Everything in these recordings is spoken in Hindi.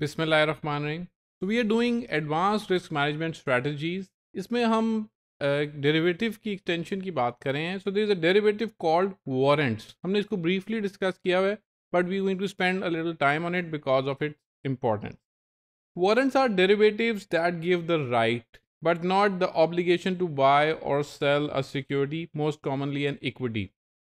बिसमीम तो we are doing advance risk management strategies इसमें हम डेरिवेटिव uh, की एक्सटेंशन की बात करें so there is a derivative called warrants हमने इसको ब्रीफली डिस्कस किया हुआ है but we going to spend a little time on it because of its importance warrants are derivative that give the right but not the obligation to buy और sell a security most commonly an equity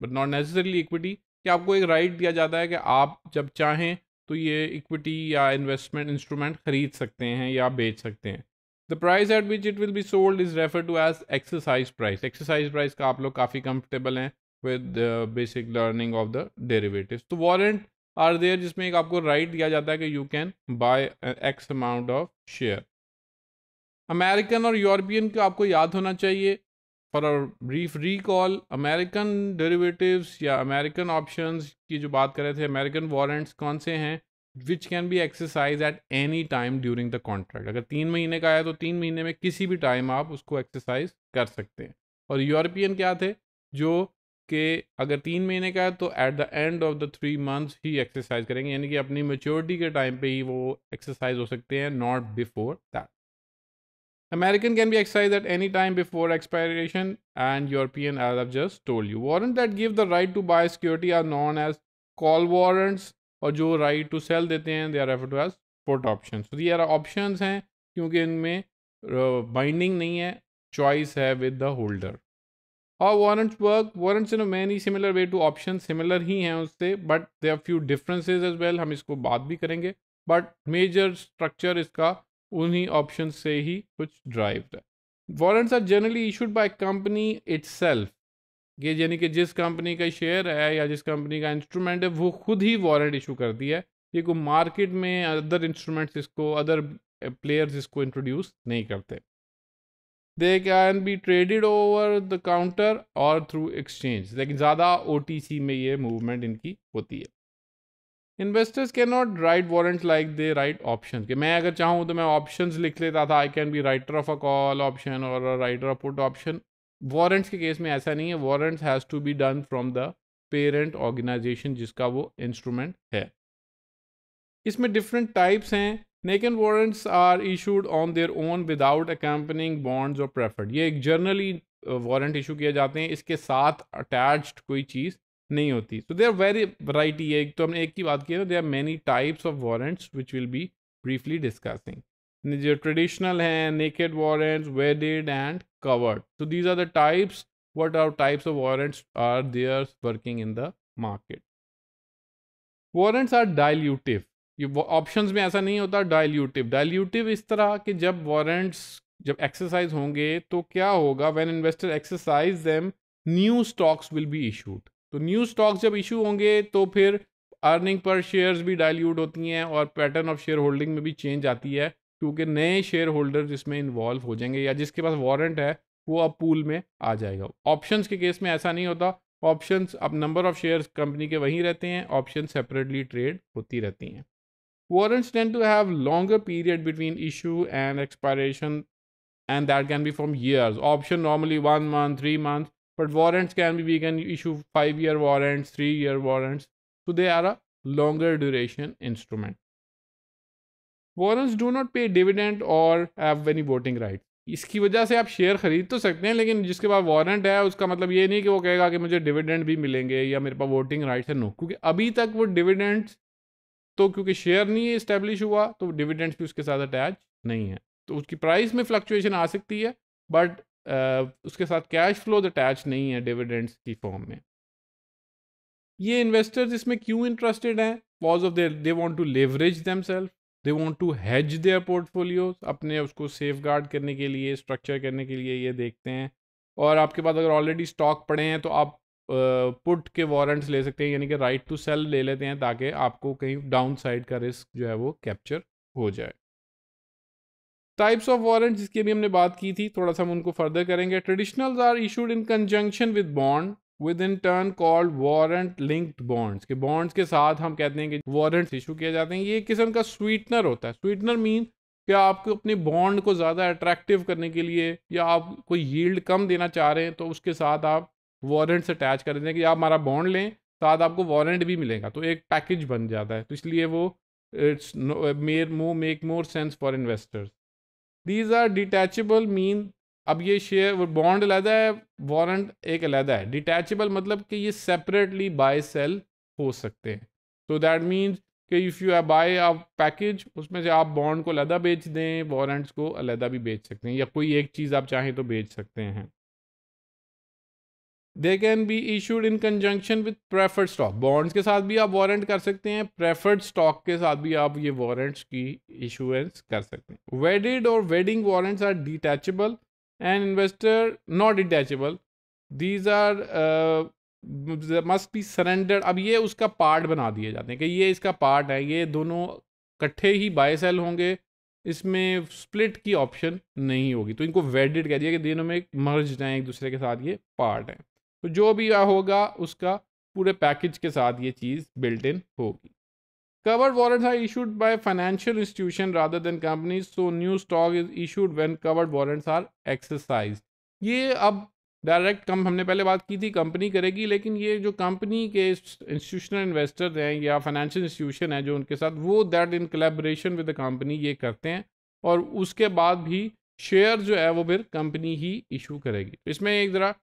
but not necessarily equity कि आपको एक राइट right दिया जाता है कि आप जब चाहें तो ये इक्विटी या इन्वेस्टमेंट इंस्ट्रूमेंट खरीद सकते हैं या बेच सकते हैं the price at which it will be sold is refer to as exercise price exercise price का आप लोग काफ़ी कंफर्टेबल हैं with basic learning of the derivative तो वॉरेंट आर देयर जिसमें एक आपको राइट right दिया जाता है कि you can buy X amount of share American और यूरोपियन का आपको याद होना चाहिए for a brief recall American derivatives या अमेरिकन ऑप्शंस की जो बात कर रहे थे अमेरिकन वारंट्स कौन से हैं which can be exercise at any time during the contract अगर तीन महीने का है तो तीन महीने में किसी भी टाइम आप उसको एक्सरसाइज कर सकते हैं और यूरोपियन क्या थे जो कि अगर तीन महीने का है तो at the end of the three months ही एक्सरसाइज करेंगे यानी कि अपनी मेच्योरिटी के टाइम पे ही वो एक्सरसाइज हो सकते हैं not before that American can be exercise at any time before expiration and European as just told you you. That give the right to buy security are known as call call और जो राइट टू सेल देते हैं they are refer to as put option तो ये आर ऑप्शन हैं क्योंकि इनमें बाइंडिंग नहीं है चॉइस है विद द होल्डर और warrant work warrants in many similar way to option similar ही हैं उससे but they are few differences as well हम इसको बात भी करेंगे बट मेजर स्ट्रक्चर इसका उन्हीं ऑप्शन से ही कुछ ड्राइव है warrants are generally issued by company itself ये यानी कि जिस कंपनी का शेयर है या जिस कंपनी का इंस्ट्रूमेंट है वो खुद ही वारंट इशू करती है ये को मार्केट में अदर इंस्ट्रूमेंट्स इसको अदर प्लेयर्स eh, इसको इंट्रोड्यूस नहीं करते they can be traded over the counter और थ्रू एक्सचेंज लेकिन ज़्यादा ओ में ये मूवमेंट इनकी होती है investors can not write warrant like they write option के मैं अगर चाहूँ तो मैं ऑप्शन लिख लेता था I can be writer of a call option और writer of put option warrants के केस में ऐसा नहीं है warrants has to be done from the parent organization जिसका वो इंस्ट्रूमेंट है इसमें डिफरेंट टाइप्स हैं naked warrants are issued on their own without accompanying bonds और प्रेफर्ड ये एक जर्नली वारंट इशू किए जाते हैं इसके साथ अटैच्ड कोई चीज़ नहीं होती so they are very variety एक तो हमने एक की बात की ना they are many types of warrants which will be briefly discussing जो ट्रेडिशनल हैं naked warrants wedded and covered. So these are the types, what are types of warrants are there working in the market. Warrants are dilutive. ये ऑप्शंस में ऐसा नहीं होता डायल्यूटिव डायल्यूटिव इस तरह कि जब वारंट्स जब एक्सरसाइज होंगे तो क्या होगा when investor exercise them new stocks will be issued तो न्यू स्टॉक्स जब इशू होंगे तो फिर अर्निंग पर शेयर्स भी डायल्यूट होती हैं और पैटर्न ऑफ शेयर होल्डिंग में भी चेंज आती है क्योंकि नए शेयर होल्डर जिसमें इन्वॉल्व हो जाएंगे या जिसके पास वारंट है वो अब पूल में आ जाएगा ऑप्शंस के केस में ऐसा नहीं होता ऑप्शंस अब नंबर ऑफ शेयर्स कंपनी के वहीं रहते हैं ऑप्शन सेपरेटली ट्रेड होती रहती हैं warrants tend to have longer period between issue and expiration and that can be from years option normally one month three month but warrants can be we can issue five year warrants three year warrants तो they are a longer duration instrument warrants do not pay dividend और हैव एनी वोटिंग राइट इसकी वजह से आप शेयर खरीद तो सकते हैं लेकिन जिसके पास वारंट है उसका मतलब ये नहीं कि वो कहेगा कि मुझे डिविडेंड भी मिलेंगे या मेरे पास वोटिंग राइट्स है नो क्योंकि अभी तक वो डिविडेंड तो क्योंकि शेयर नहीं इस्टेब्लिश हुआ तो डिविडेंड्स भी उसके साथ अटैच नहीं है तो उसकी प्राइस में फ्लक्चुएशन आ सकती है बट उसके साथ कैश फ्लो अटैच नहीं है डिविडेंड्स की फॉर्म में ये इन्वेस्टर्स इसमें क्यों इंटरेस्टेड हैं because of there they want to leverage themselves they want to hedge their portfolio अपने उसको सेफ गार्ड करने के लिए स्ट्रक्चर करने के लिए ये देखते हैं और आपके पास अगर ऑलरेडी स्टॉक पड़े हैं तो आप पुट के वारंट्स ले सकते हैं यानी कि राइट टू सेल ले लेते हैं ताकि आपको कहीं डाउन साइड का रिस्क जो है वो कैप्चर हो जाए टाइप्स ऑफ वारंट जिसकी भी हमने बात की थी थोड़ा सा हम उनको फर्दर करेंगे traditionals are issued in conjunction with bond with in turn called warrant linked bonds के बॉन्ड्स के साथ हम कहते हैं कि वारंट इशू किए जाते हैं ये एक किस्म का स्वीटनर होता है स्वीटनर मीन कि आपको अपने बॉन्ड को ज़्यादा अट्रैक्टिव करने के लिए या आप कोई यील्ड कम देना चाह रहे हैं तो उसके साथ आप वारंट्स अटैच कर देते हैं कि आप हमारा बॉन्ड लें साथ आपको वारंट भी मिलेगा तो एक पैकेज बन जाता है तो इसलिए वो इट्स मेर मो make more sense for investors these are detachable mean अब ये शेयर बॉन्ड अलहदा है वारंट एक अलहदा है डिटैचबल मतलब कि ये सेपरेटली बाय सेल हो सकते हैं सो दैट मीन्स कि इफ़ यू बाय आप पैकेज उसमें से आप बॉन्ड को अलहदा बेच दें वारंट्स को अलहदा भी बेच सकते हैं या कोई एक चीज़ आप चाहें तो बेच सकते हैं they can be issued in conjunction with preferred stock bonds के साथ भी आप वारंट कर सकते हैं प्रेफर्ड स्टॉक के साथ भी आप ये वारंट्स की इशूएंस कर सकते हैं वेडिड और wedding warrants are detachable and investor not detachable these are must be surrendered अब ये उसका पार्ट बना दिए जाते हैं कि ये इसका पार्ट है ये दोनों इकट्ठे ही बाय सेल होंगे इसमें स्प्लिट की ऑप्शन नहीं होगी तो इनको वेडेड कह दिया कि दोनों में मर्ज हैं एक दूसरे के साथ ये पार्ट हैं तो जो भी होगा उसका पूरे पैकेज के साथ ये चीज़ बिल्ट इन होगी Covered warrants are issued by financial institution rather than companies, so new stock is issued when covered warrants are exercised. ये अब डायरेक्ट कम हमने पहले बात की थी कंपनी करेगी लेकिन ये जो कंपनी के इंस्टीट्यूशनल इन्वेस्टर्स हैं या फाइनेंशियल इंस्टीट्यूशन हैं जो उनके साथ वो that in collaboration with the company ये करते हैं और उसके बाद भी शेयर जो है वो फिर कंपनी ही इशू करेगी तो इसमें एक ज़रा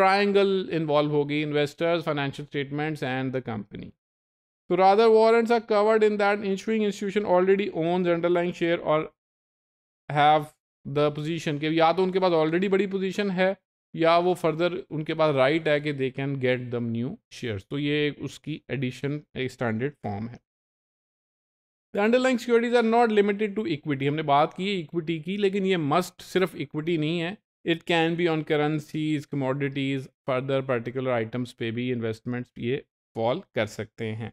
ट्राइंगल इन्वॉल्व होगी investors financial statements and the company So rather warrants are covered in that issuing institution already owns underlying share or have the position कि या तो उनके पास already बड़ी position है या वो further उनके पास right है कि they can get the new shares तो ये उसकी addition एक standard form है The underlying securities are not limited to equity हमने बात की है equity की लेकिन ये must सिर्फ equity नहीं है it can be on currencies commodities further particular items पे भी इन्वेस्टमेंट्स ये फॉल कर सकते हैं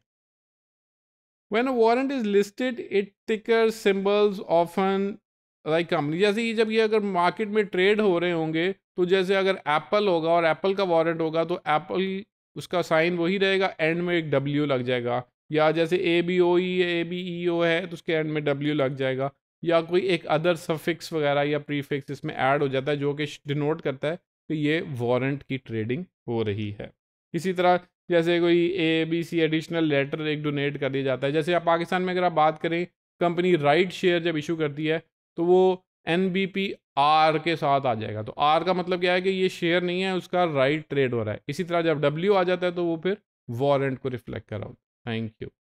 When warrant is listed it ticker symbols symbols often like company. जैसे ये जब ये अगर मार्केट में ट्रेड हो रहे होंगे तो जैसे अगर एप्पल होगा और एप्पल का वारंट होगा तो एप्पल उसका साइन वही रहेगा एंड में एक डब्ल्यू लग जाएगा या जैसे A B O E A B E ओ है तो उसके एंड में डब्ल्यू लग जाएगा या कोई एक अदर सफिक्स वगैरह या प्रीफिक्स इसमें ऐड हो जाता है जो कि डिनोट करता है कि ये वारंट की ट्रेडिंग हो रही है इसी तरह जैसे कोई A B C additional letter एक डोनेट कर दिया जाता है जैसे आप पाकिस्तान में अगर आप बात करें कंपनी राइट शेयर जब इशू करती है तो वो एन बी पी आर के साथ आ जाएगा तो आर का मतलब क्या है कि ये शेयर नहीं है उसका राइट ट्रेड हो रहा है इसी तरह जब डब्ल्यू आ जाता है तो वो फिर वारंट को रिफ्लेक्ट कराओ थैंक यू